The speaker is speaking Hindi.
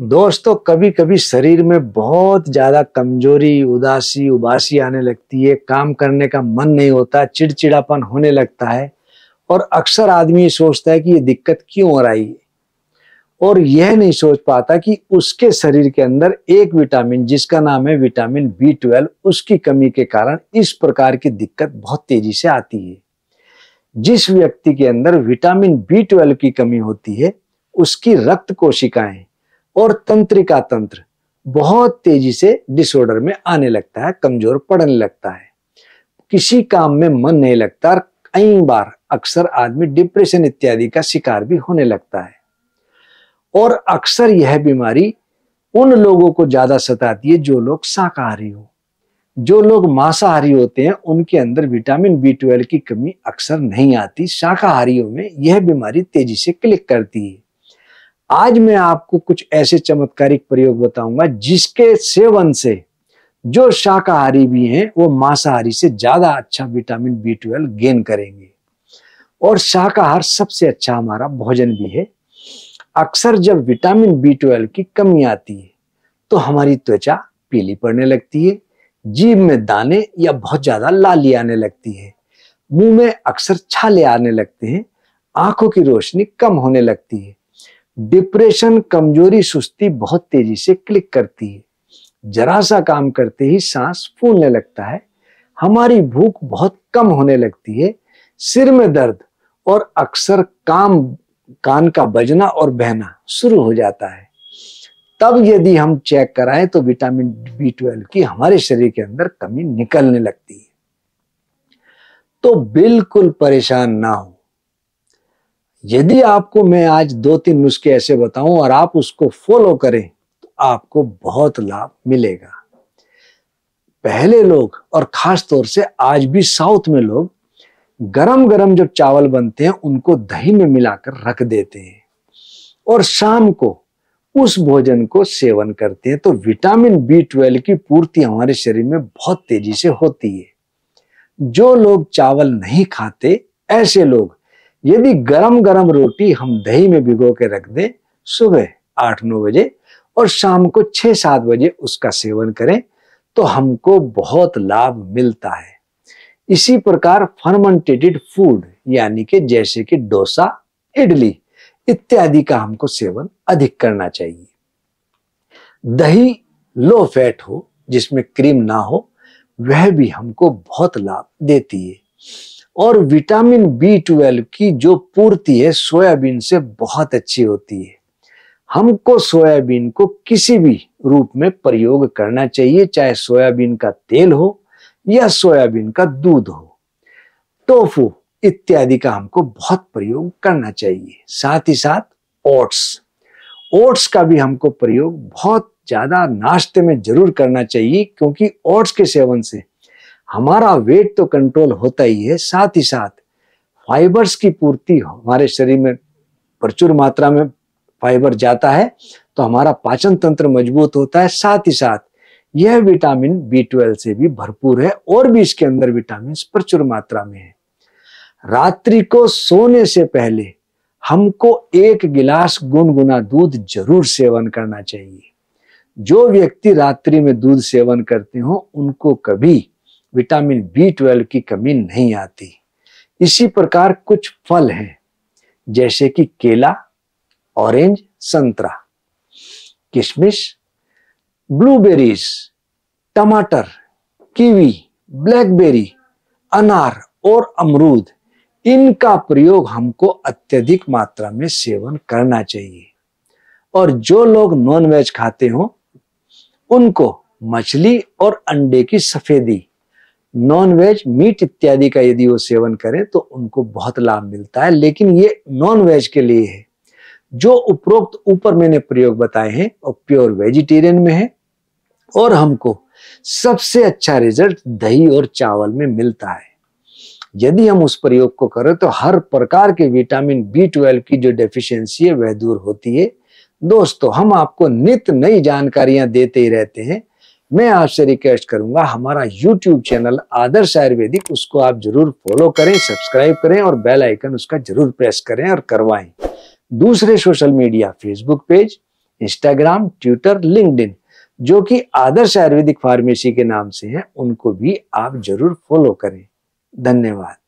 दोस्तों तो कभी कभी शरीर में बहुत ज़्यादा कमजोरी उदासी उबासी आने लगती है काम करने का मन नहीं होता चिड़चिड़ापन होने लगता है और अक्सर आदमी ये सोचता है कि ये दिक्कत क्यों हो रही है और यह नहीं सोच पाता कि उसके शरीर के अंदर एक विटामिन जिसका नाम है विटामिन बी ट्वेल्व उसकी कमी के कारण इस प्रकार की दिक्कत बहुत तेजी से आती है जिस व्यक्ति के अंदर विटामिन बी ट्वेल्व की कमी होती है उसकी रक्त कोशिकाएं और तंत्रिका तंत्र बहुत तेजी से डिसऑर्डर में आने लगता है कमजोर पड़ने लगता है किसी काम में मन नहीं लगता और कई बार अक्सर आदमी डिप्रेशन इत्यादि का शिकार भी होने लगता है और अक्सर यह बीमारी उन लोगों को ज्यादा सताती है जो लोग शाकाहारी हो जो लोग मांसाहारी होते हैं उनके अंदर विटामिन बी ट्वेल्व की कमी अक्सर नहीं आती शाकाहारियों में यह बीमारी तेजी से क्लिक करती है आज मैं आपको कुछ ऐसे चमत्कारिक प्रयोग बताऊंगा जिसके सेवन से जो शाकाहारी भी हैं वो मांसाहारी से ज्यादा अच्छा विटामिन बी ट्वेल्व गेन करेंगे और शाकाहार सबसे अच्छा हमारा भोजन भी है अक्सर जब विटामिन बी ट्वेल्व की कमी आती है तो हमारी त्वचा पीली पड़ने लगती है जीभ में दाने या बहुत ज्यादा लाली आने लगती है मुंह में अक्सर छाले आने लगते हैं आंखों की रोशनी कम होने लगती है डिप्रेशन कमजोरी सुस्ती बहुत तेजी से क्लिक करती है जरा सा काम करते ही सांस फूलने लगता है हमारी भूख बहुत कम होने लगती है सिर में दर्द और अक्सर काम कान का बजना और बहना शुरू हो जाता है तब यदि हम चेक कराएं तो विटामिन बी ट्वेल्व की हमारे शरीर के अंदर कमी निकलने लगती है तो बिल्कुल परेशान ना हो यदि आपको मैं आज दो तीन नुस्खे ऐसे बताऊं और आप उसको फॉलो करें तो आपको बहुत लाभ मिलेगा पहले लोग और खास तौर से आज भी साउथ में लोग गरम गरम जब चावल बनते हैं उनको दही में मिलाकर रख देते हैं और शाम को उस भोजन को सेवन करते हैं तो विटामिन बी ट्वेल्व की पूर्ति हमारे शरीर में बहुत तेजी से होती है जो लोग चावल नहीं खाते ऐसे लोग यदि गरम गरम रोटी हम दही में भिगो के रख दें सुबह आठ नौ बजे और शाम को छह सात बजे उसका सेवन करें तो हमको बहुत लाभ मिलता है इसी प्रकार फर्मेंटेटेड फूड यानी कि जैसे कि डोसा इडली इत्यादि का हमको सेवन अधिक करना चाहिए दही लो फैट हो जिसमें क्रीम ना हो वह भी हमको बहुत लाभ देती है और विटामिन बी ट्वेल्व की जो पूर्ति है सोयाबीन से बहुत अच्छी होती है हमको सोयाबीन को किसी भी रूप में प्रयोग करना चाहिए चाहे सोयाबीन का तेल हो या सोयाबीन का दूध हो टोफू इत्यादि का हमको बहुत प्रयोग करना चाहिए साथ ही साथ ओट्स ओट्स का भी हमको प्रयोग बहुत ज्यादा नाश्ते में जरूर करना चाहिए क्योंकि ओट्स के सेवन से हमारा वेट तो कंट्रोल होता ही है साथ ही साथ फाइबर्स की पूर्ति हमारे शरीर में प्रचुर मात्रा में फाइबर जाता है तो हमारा पाचन तंत्र मजबूत होता है साथ ही साथ यह विटामिन बी ट्वेल्व से भी भरपूर है और भी इसके अंदर विटामिन प्रचुर मात्रा में है रात्रि को सोने से पहले हमको एक गिलास गुनगुना दूध जरूर सेवन करना चाहिए जो व्यक्ति रात्रि में दूध सेवन करते हो उनको कभी विटामिन बी ट्वेल्व की कमी नहीं आती इसी प्रकार कुछ फल हैं जैसे कि केला ऑरेंज संतरा किशमिश ब्लूबेरीज टमाटर कीवी ब्लैकबेरी अनार और अमरूद इनका प्रयोग हमको अत्यधिक मात्रा में सेवन करना चाहिए और जो लोग नॉनवेज खाते हो उनको मछली और अंडे की सफेदी नॉन वेज मीट इत्यादि का यदि वो सेवन करें तो उनको बहुत लाभ मिलता है लेकिन ये नॉन वेज के लिए है जो उपरोक्त ऊपर मैंने प्रयोग बताए हैं वो प्योर वेजिटेरियन में है और हमको सबसे अच्छा रिजल्ट दही और चावल में मिलता है यदि हम उस प्रयोग को करें तो हर प्रकार के विटामिन बी ट्वेल्व की जो डेफिशिएंसी है वह दूर होती है दोस्तों हम आपको नित नई जानकारियां देते ही रहते हैं मैं आपसे रिक्वेस्ट करूंगा हमारा यूट्यूब चैनल आदर्श आयुर्वेदिक उसको आप जरूर फॉलो करें सब्सक्राइब करें और बेल आइकन उसका जरूर प्रेस करें और करवाएं दूसरे social media Facebook page Instagram Twitter linked जो कि आदर्श आयुर्वेदिक फार्मेसी के नाम से है उनको भी आप जरूर फॉलो करें धन्यवाद